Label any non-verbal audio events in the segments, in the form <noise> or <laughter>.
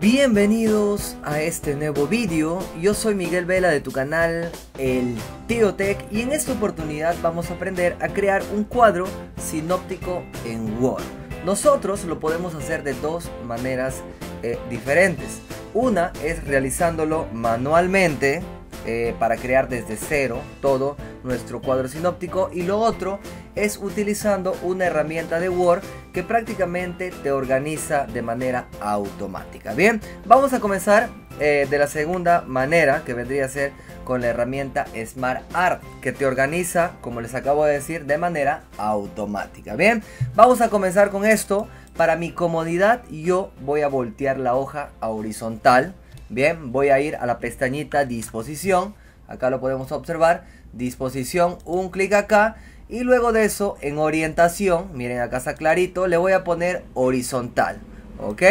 Bienvenidos a este nuevo vídeo, yo soy Miguel Vela de tu canal El Tío Tech y en esta oportunidad vamos a aprender a crear un cuadro sinóptico en Word. Nosotros lo podemos hacer de dos maneras eh, diferentes. Una es realizándolo manualmente eh, para crear desde cero todo nuestro cuadro sinóptico y lo otro es utilizando una herramienta de Word que prácticamente te organiza de manera automática. Bien, vamos a comenzar eh, de la segunda manera que vendría a ser con la herramienta Smart Art que te organiza, como les acabo de decir, de manera automática. Bien, vamos a comenzar con esto. Para mi comodidad yo voy a voltear la hoja a horizontal. Bien, voy a ir a la pestañita disposición. Acá lo podemos observar. Disposición, un clic acá y luego de eso, en orientación, miren acá está clarito, le voy a poner horizontal. ¿Ok?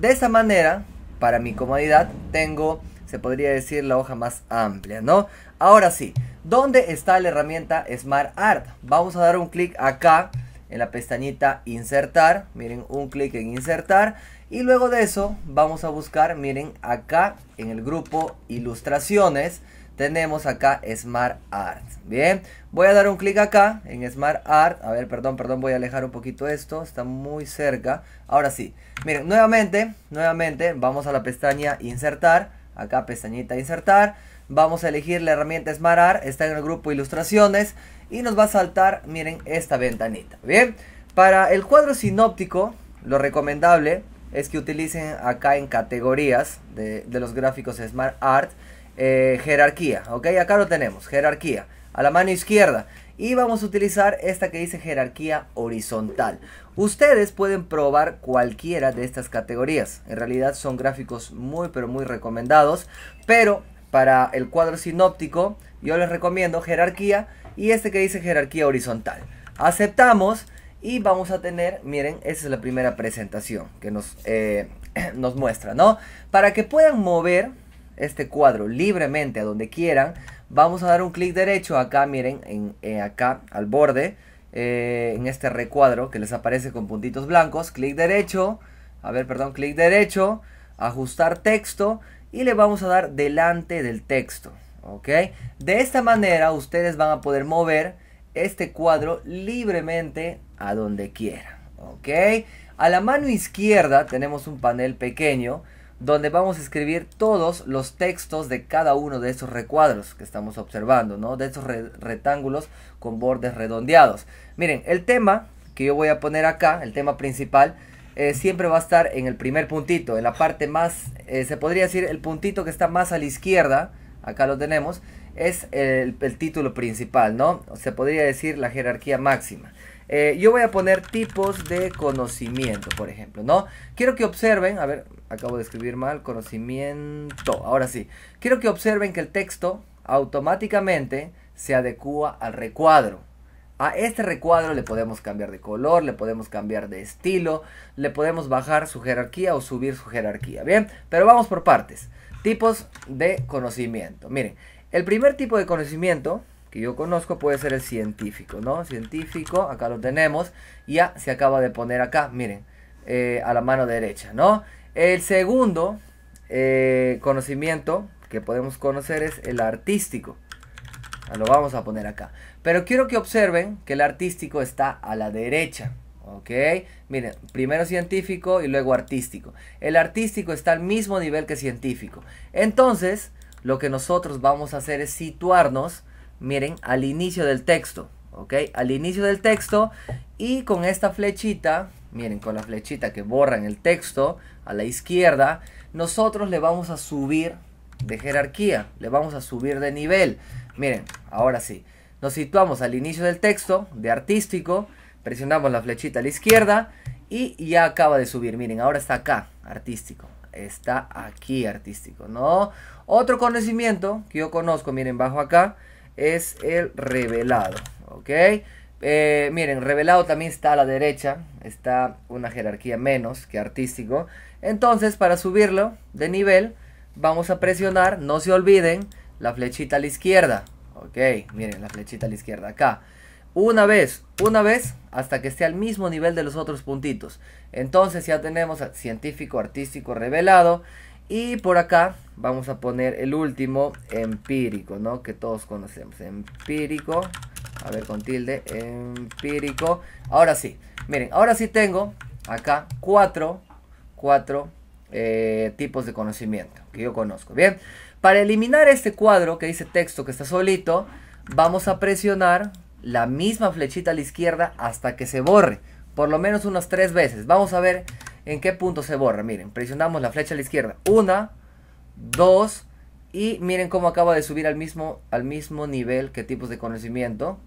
De esa manera, para mi comodidad, tengo, se podría decir, la hoja más amplia, ¿no? Ahora sí, ¿dónde está la herramienta SmartArt? Vamos a dar un clic acá en la pestañita insertar, miren un clic en insertar y luego de eso vamos a buscar, miren acá en el grupo ilustraciones tenemos acá Smart Art. Bien, voy a dar un clic acá en Smart Art. A ver, perdón, perdón, voy a alejar un poquito esto. Está muy cerca. Ahora sí, miren, nuevamente, nuevamente vamos a la pestaña Insertar. Acá pestañita Insertar. Vamos a elegir la herramienta Smart Art. Está en el grupo Ilustraciones. Y nos va a saltar, miren, esta ventanita. Bien, para el cuadro sinóptico, lo recomendable es que utilicen acá en categorías de, de los gráficos Smart Art eh, jerarquía, ¿ok? Acá lo tenemos, jerarquía, a la mano izquierda. Y vamos a utilizar esta que dice jerarquía horizontal. Ustedes pueden probar cualquiera de estas categorías. En realidad son gráficos muy pero muy recomendados. Pero para el cuadro sinóptico yo les recomiendo jerarquía y este que dice jerarquía horizontal. Aceptamos y vamos a tener, miren, esa es la primera presentación que nos, eh, <clears throat> nos muestra, ¿no? Para que puedan mover este cuadro libremente a donde quieran, vamos a dar un clic derecho acá, miren, en, eh, acá al borde, eh, en este recuadro que les aparece con puntitos blancos, clic derecho, a ver, perdón, clic derecho, ajustar texto y le vamos a dar delante del texto, ¿ok? De esta manera ustedes van a poder mover este cuadro libremente a donde quieran, ¿ok? A la mano izquierda tenemos un panel pequeño donde vamos a escribir todos los textos de cada uno de esos recuadros que estamos observando, ¿no? De esos rectángulos con bordes redondeados. Miren, el tema que yo voy a poner acá, el tema principal, eh, siempre va a estar en el primer puntito, en la parte más, eh, se podría decir, el puntito que está más a la izquierda, acá lo tenemos, es el, el título principal, ¿no? Se podría decir la jerarquía máxima. Eh, yo voy a poner tipos de conocimiento, por ejemplo, ¿no? Quiero que observen, a ver, acabo de escribir mal, conocimiento, ahora sí. Quiero que observen que el texto automáticamente se adecúa al recuadro. A este recuadro le podemos cambiar de color, le podemos cambiar de estilo, le podemos bajar su jerarquía o subir su jerarquía, ¿bien? Pero vamos por partes. Tipos de conocimiento. Miren, el primer tipo de conocimiento que yo conozco puede ser el científico, ¿no? Científico, acá lo tenemos, ya se acaba de poner acá, miren, eh, a la mano derecha, ¿no? El segundo eh, conocimiento que podemos conocer es el artístico. Ah, lo vamos a poner acá. Pero quiero que observen que el artístico está a la derecha. ¿Ok? Miren, primero científico y luego artístico. El artístico está al mismo nivel que científico. Entonces, lo que nosotros vamos a hacer es situarnos miren, al inicio del texto, ¿ok? Al inicio del texto y con esta flechita, miren, con la flechita que borra en el texto, a la izquierda, nosotros le vamos a subir de jerarquía, le vamos a subir de nivel. Miren, ahora sí, nos situamos al inicio del texto, de artístico, presionamos la flechita a la izquierda y ya acaba de subir, miren, ahora está acá, artístico, está aquí artístico, ¿no? Otro conocimiento que yo conozco, miren, bajo acá, es el revelado, ¿ok? Eh, miren, revelado también está a la derecha, está una jerarquía menos que artístico. Entonces, para subirlo de nivel, vamos a presionar, no se olviden, la flechita a la izquierda. Ok, miren, la flechita a la izquierda acá. Una vez, una vez, hasta que esté al mismo nivel de los otros puntitos. Entonces ya tenemos científico, artístico, revelado. Y por acá vamos a poner el último, empírico, ¿no? Que todos conocemos. Empírico. A ver, con tilde. Empírico. Ahora sí. Miren, ahora sí tengo acá cuatro, eh, tipos de conocimiento que yo conozco. Bien, para eliminar este cuadro que dice texto que está solito, vamos a presionar la misma flechita a la izquierda hasta que se borre. Por lo menos unas tres veces. Vamos a ver ¿En qué punto se borra? Miren, presionamos la flecha a la izquierda. Una, dos, y miren cómo acaba de subir al mismo, al mismo nivel que tipos de conocimiento.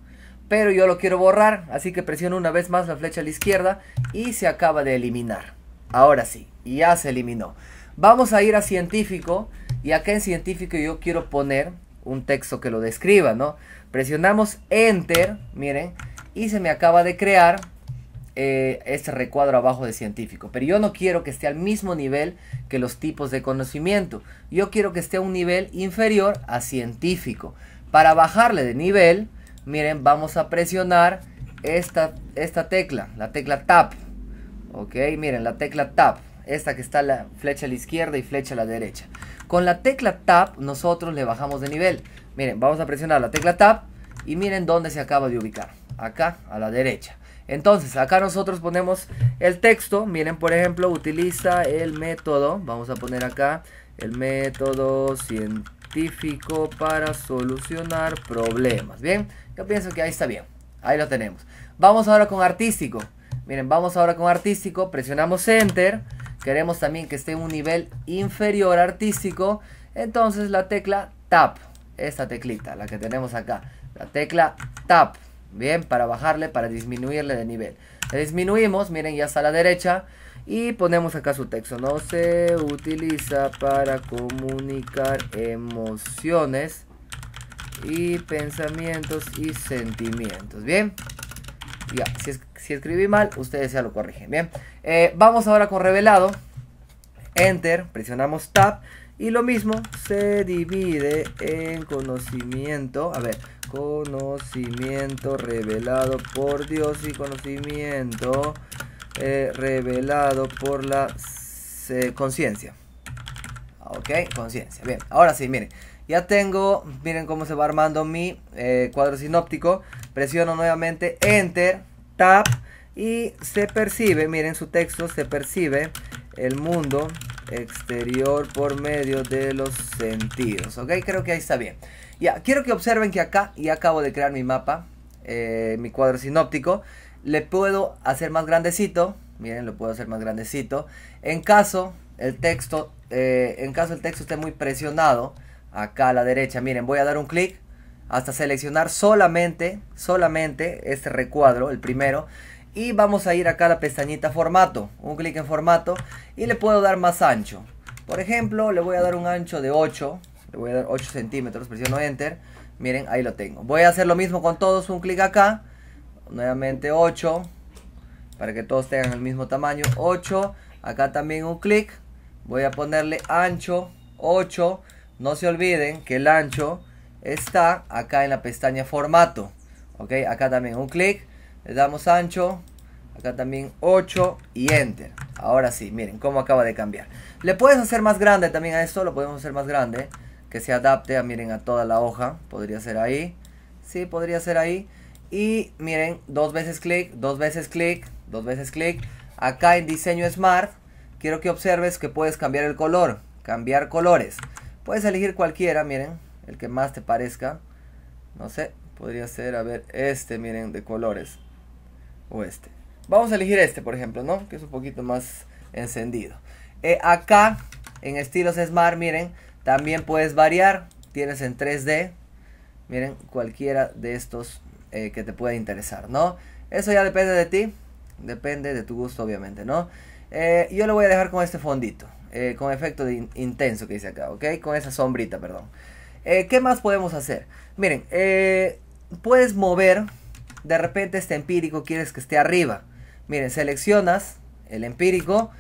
Pero yo lo quiero borrar, así que presiono una vez más la flecha a la izquierda y se acaba de eliminar. Ahora sí, ya se eliminó. Vamos a ir a científico y acá en científico yo quiero poner un texto que lo describa, ¿no? Presionamos enter, miren, y se me acaba de crear este recuadro abajo de científico. Pero yo no quiero que esté al mismo nivel que los tipos de conocimiento. Yo quiero que esté a un nivel inferior a científico. Para bajarle de nivel, miren, vamos a presionar esta, esta tecla, la tecla TAP. Ok, miren, la tecla TAP. Esta que está la flecha a la izquierda y flecha a la derecha. Con la tecla TAP nosotros le bajamos de nivel. Miren, vamos a presionar la tecla TAP y miren dónde se acaba de ubicar. Acá, a la derecha. Entonces, acá nosotros ponemos el texto. Miren, por ejemplo, utiliza el método. Vamos a poner acá el método científico para solucionar problemas. Bien, yo pienso que ahí está bien. Ahí lo tenemos. Vamos ahora con artístico. Miren, vamos ahora con artístico. Presionamos Enter. Queremos también que esté en un nivel inferior artístico. Entonces la tecla tap Esta teclita, la que tenemos acá. La tecla tap. Bien, para bajarle, para disminuirle de nivel. disminuimos, miren, ya está a la derecha. Y ponemos acá su texto. No se utiliza para comunicar emociones y pensamientos y sentimientos. Bien. Ya, si, escribí mal, ustedes ya lo corrigen. Bien. Eh, vamos ahora con revelado. Enter, presionamos Tab. Y lo mismo se divide en conocimiento. A ver, conocimiento revelado por Dios y conocimiento eh, revelado por la conciencia. Ok, conciencia. Bien, ahora sí, miren. Ya tengo, miren cómo se va armando mi eh, cuadro sinóptico. Presiono nuevamente Enter, Tab y se percibe, miren su texto, se percibe el mundo exterior por medio de los sentidos. Ok, creo que ahí está bien. Ya, quiero que observen que acá y acabo de crear mi mapa, eh, mi cuadro sinóptico. Le puedo hacer más grandecito. Miren, lo puedo hacer más grandecito. En caso el texto, eh, en caso el texto esté muy presionado, acá a la derecha, miren, voy a dar un clic hasta seleccionar solamente, solamente este recuadro, el primero y vamos a ir acá a la pestañita formato, un clic en formato y le puedo dar más ancho. Por ejemplo, le voy a dar un ancho de 8, le voy a dar 8 centímetros, presiono enter, miren, ahí lo tengo. Voy a hacer lo mismo con todos, un clic acá, nuevamente 8, para que todos tengan el mismo tamaño, 8, acá también un clic, voy a ponerle ancho 8, no se olviden que el ancho está acá en la pestaña formato, ok, acá también un clic, le damos ancho Acá también 8 y Enter. Ahora sí, miren cómo acaba de cambiar. Le puedes hacer más grande también a esto, lo podemos hacer más grande. Que se adapte, a, miren, a toda la hoja. Podría ser ahí. Sí, podría ser ahí. Y miren, dos veces clic, dos veces clic, dos veces clic. Acá en diseño Smart, quiero que observes que puedes cambiar el color. Cambiar colores. Puedes elegir cualquiera, miren, el que más te parezca. No sé, podría ser, a ver, este, miren, de colores. O este. Vamos a elegir este, por ejemplo, ¿no? Que es un poquito más encendido. Eh, acá, en estilos Smart, miren, también puedes variar. Tienes en 3D, miren, cualquiera de estos eh, que te pueda interesar, ¿no? Eso ya depende de ti, depende de tu gusto, obviamente, ¿no? Eh, yo lo voy a dejar con este fondito, con efecto intenso que dice acá, ¿ok? Con esa sombrita, perdón. ¿Qué más podemos hacer? Miren, puedes mover, de repente este empírico quieres que esté arriba Miren, seleccionas el empírico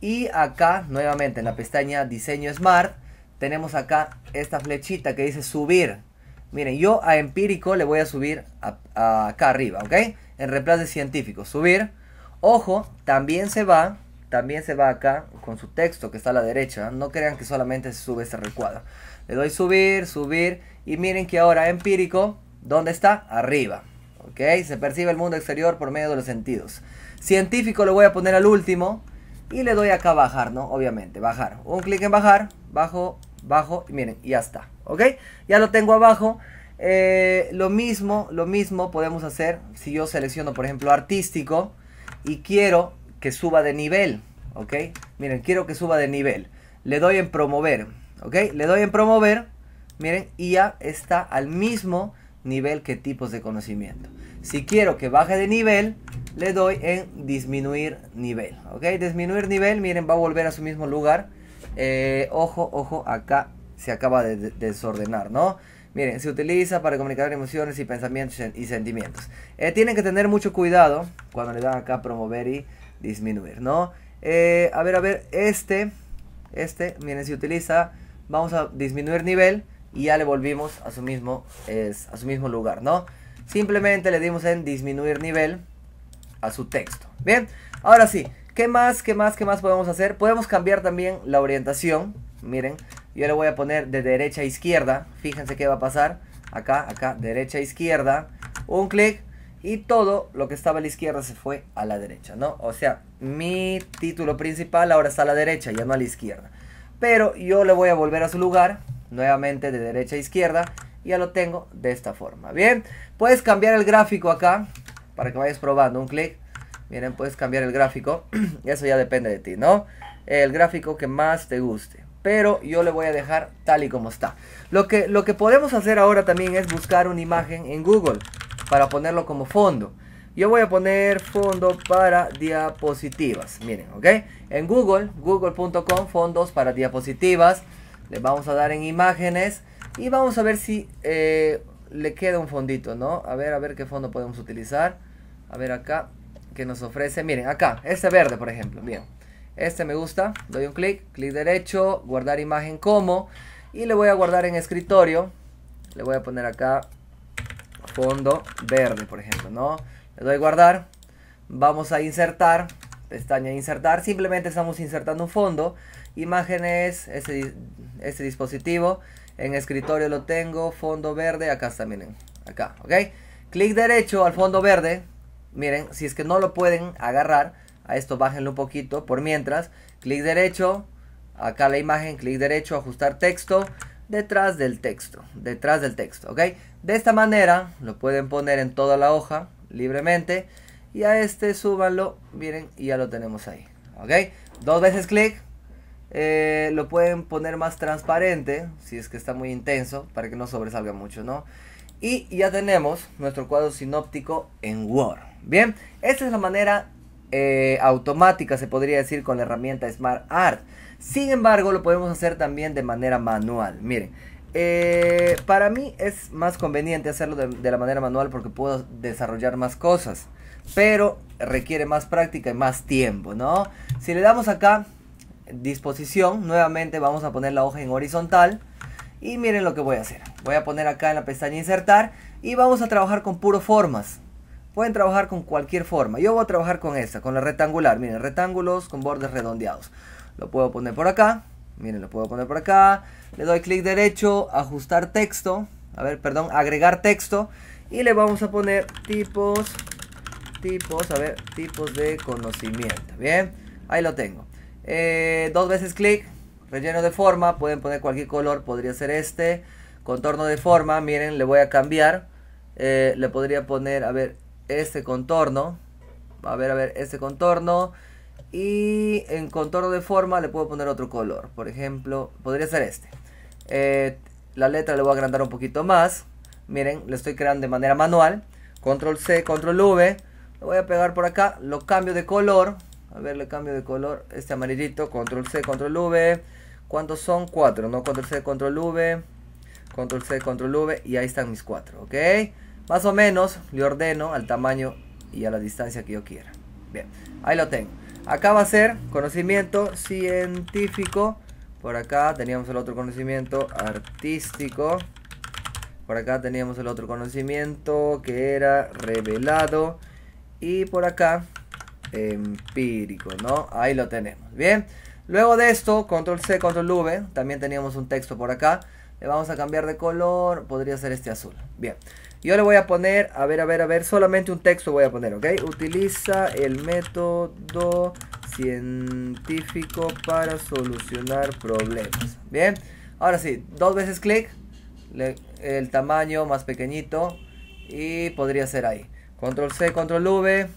y acá nuevamente en la pestaña diseño smart tenemos acá esta flechita que dice subir. Miren, yo a empírico le voy a subir acá arriba, ¿ok? En reemplazo de científico, subir. Ojo, también se va, también se va acá con su texto que está a la derecha. No crean que solamente se sube este recuadro. Le doy subir, subir y miren que ahora empírico, ¿dónde está? Arriba, ¿ok? Se percibe el mundo exterior por medio de los sentidos. Científico le voy a poner al último. Y le doy acá bajar, ¿no? Obviamente, bajar. Un clic en bajar, bajo, bajo, y miren, ya está, ¿ok? Ya lo tengo abajo. Eh, lo mismo, lo mismo podemos hacer si yo selecciono, por ejemplo, artístico y quiero que suba de nivel, ¿ok? Miren, quiero que suba de nivel. Le doy en promover, ¿ok? Le doy en promover, miren, y ya está al mismo nivel que tipos de conocimiento. Si quiero que baje de nivel, le doy en disminuir nivel. Ok, disminuir nivel, miren, va a volver a su mismo lugar. Eh, ojo, ojo, acá se acaba de desordenar, ¿no? Miren, se utiliza para comunicar emociones y pensamientos y sentimientos. Eh, tienen que tener mucho cuidado cuando le dan acá promover y disminuir, ¿no? Eh, a ver, a ver, este, este, miren, se utiliza, vamos a disminuir nivel y ya le volvimos a su mismo, es, a su mismo lugar, ¿no? Simplemente le dimos en disminuir nivel su texto. Bien, ahora sí, ¿qué más, qué más, qué más podemos hacer? Podemos cambiar también la orientación, miren, yo le voy a poner de derecha a izquierda, fíjense qué va a pasar, acá, acá, derecha a izquierda, un clic y todo lo que estaba a la izquierda se fue a la derecha, ¿no? O sea, mi título principal ahora está a la derecha, ya no a la izquierda. Pero yo le voy a volver a su lugar, nuevamente de derecha a izquierda, ya lo tengo de esta forma. Bien, puedes cambiar el gráfico acá, para que vayas probando. Un clic, miren, puedes cambiar el gráfico. <clears throat> Eso ya depende de ti, ¿no? El gráfico que más te guste. Pero yo le voy a dejar tal y como está. Lo que, lo que podemos hacer ahora también es buscar una imagen en Google para ponerlo como fondo. Yo voy a poner fondo para diapositivas. Miren, ¿ok? En Google, google.com, fondos para diapositivas. Le vamos a dar en imágenes y vamos a ver si eh, le queda un fondito, ¿no? A ver, a ver qué fondo podemos utilizar. A ver acá, que nos ofrece, miren, acá, este verde, por ejemplo, bien. Este me gusta, doy un clic, clic derecho, guardar imagen como, y le voy a guardar en escritorio, le voy a poner acá fondo verde, por ejemplo, ¿no? Le doy guardar, vamos a insertar, pestaña insertar, simplemente estamos insertando un fondo, imágenes, este, este dispositivo, en escritorio lo tengo, fondo verde, acá está, miren, acá, ¿ok? Clic derecho al fondo verde, Miren, si es que no lo pueden agarrar, a esto bájenlo un poquito. Por mientras, clic derecho, acá la imagen, clic derecho, ajustar texto, detrás del texto, detrás del texto, ¿ok? De esta manera lo pueden poner en toda la hoja libremente y a este súbanlo, miren, y ya lo tenemos ahí, ¿ok? Dos veces clic, eh, lo pueden poner más transparente, si es que está muy intenso, para que no sobresalga mucho, ¿no? Y ya tenemos nuestro cuadro sinóptico en Word. Bien, esta es la manera eh, automática, se podría decir, con la herramienta smart art Sin embargo, lo podemos hacer también de manera manual. Miren, eh, para mí es más conveniente hacerlo de, la manera manual porque puedo desarrollar más cosas. Pero requiere más práctica y más tiempo, ¿no? Si le damos acá, disposición, nuevamente vamos a poner la hoja en horizontal. Y miren lo que voy a hacer. Voy a poner acá en la pestaña insertar y vamos a trabajar con puro formas. Pueden trabajar con cualquier forma. Yo voy a trabajar con esta, con la rectangular. Miren, rectángulos con bordes redondeados. Lo puedo poner por acá. Miren, lo puedo poner por acá. Le doy clic derecho, ajustar texto. A ver, perdón, agregar texto. Y le vamos a poner tipos, tipos, a ver, tipos de conocimiento. Bien, ahí lo tengo. Eh, dos veces clic, relleno de forma. Pueden poner cualquier color, podría ser este. Contorno de forma, miren, le voy a cambiar. Eh, le podría poner, a ver, este contorno. A ver, a ver, este contorno. Y en contorno de forma le puedo poner otro color. Por ejemplo, podría ser este. Eh, la letra le voy a agrandar un poquito más. Miren, le estoy creando de manera manual. Control C, Control V. Lo voy a pegar por acá. Lo cambio de color. A ver, le cambio de color. Este amarillito. Control C, Control V. ¿Cuántos son? cuatro? ¿no? Control C, Control V. Control C, Control V. Y ahí están mis cuatro, ¿ok? Más o menos le ordeno al tamaño y a la distancia que yo quiera. Bien, ahí lo tengo. Acá va a ser conocimiento científico. Por acá teníamos el otro conocimiento artístico. Por acá teníamos el otro conocimiento que era revelado. Y por acá empírico, ¿no? Ahí lo tenemos. Bien. Luego de esto, control C, control V, también teníamos un texto por acá. Le vamos a cambiar de color, podría ser este azul. Bien. Yo le voy a poner, a ver, a ver, a ver, solamente un texto voy a poner, ¿ok? Utiliza el método científico para solucionar problemas. Bien, ahora sí, dos veces clic, el tamaño más pequeñito y podría ser ahí. Control C, Control V,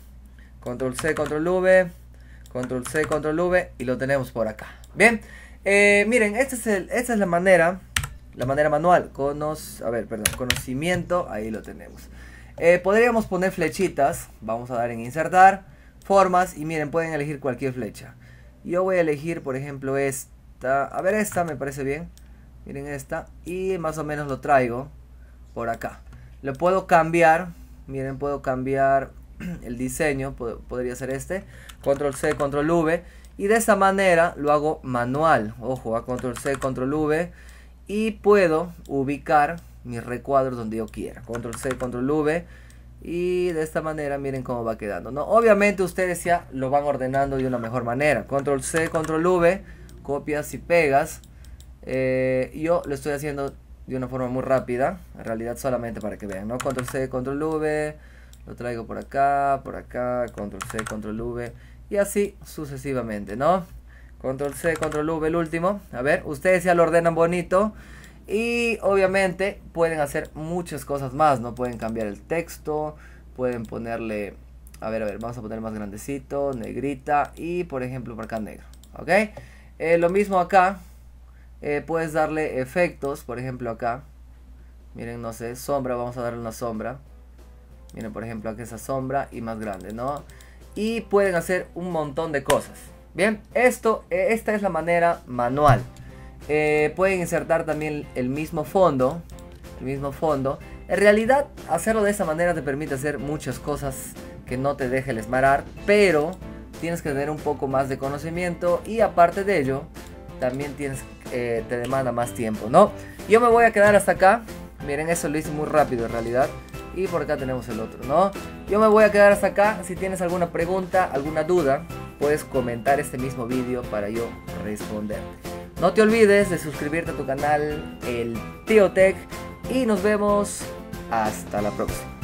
Control C, Control V, Control C, Control V y lo tenemos por acá. Bien, eh, miren, este es, esta es la manera la manera manual, a ver, perdón, conocimiento, ahí lo tenemos. Eh, podríamos poner flechitas, vamos a dar en insertar, formas, y miren, pueden elegir cualquier flecha. Yo voy a elegir, por ejemplo, esta, a ver, esta me parece bien, miren esta, y más o menos lo traigo por acá. Lo puedo cambiar, miren, puedo cambiar <clears throat> el diseño, podría ser este, control C, control V, y de esta manera lo hago manual, ojo, a control C, control V, y puedo ubicar mi recuadro donde yo quiera. Control C, Control V. Y de esta manera miren cómo va quedando. ¿no? Obviamente ustedes ya lo van ordenando de una mejor manera. Control C, Control V, copias y pegas. Eh, yo lo estoy haciendo de una forma muy rápida. En realidad solamente para que vean. ¿no? Control C, Control V. Lo traigo por acá, por acá. Control C, Control V. Y así sucesivamente, ¿no? Control C, control V, el último. A ver, ustedes ya lo ordenan bonito. Y obviamente pueden hacer muchas cosas más, ¿no? Pueden cambiar el texto, pueden ponerle... A ver, a ver, vamos a poner más grandecito, negrita y por ejemplo por acá negro, ¿ok? Eh, lo mismo acá, eh, puedes darle efectos, por ejemplo acá. Miren, no sé, sombra, vamos a darle una sombra. Miren, por ejemplo, aquí esa sombra y más grande, ¿no? Y pueden hacer un montón de cosas. Bien, esto, eh, esta es la manera manual. Eh, pueden insertar también el mismo fondo. El mismo fondo. En realidad, hacerlo de esa manera te permite hacer muchas cosas que no te deje el esmarar, pero tienes que tener un poco más de conocimiento y aparte de ello, también tienes, eh, te demanda más tiempo, ¿no? Yo me voy a quedar hasta acá. Miren, eso lo hice muy rápido en realidad. Y por acá tenemos el otro, ¿no? Yo me voy a quedar hasta acá. Si tienes alguna pregunta, alguna duda, puedes comentar este mismo vídeo para yo responder. No te olvides de suscribirte a tu canal El Tío Tech y nos vemos hasta la próxima.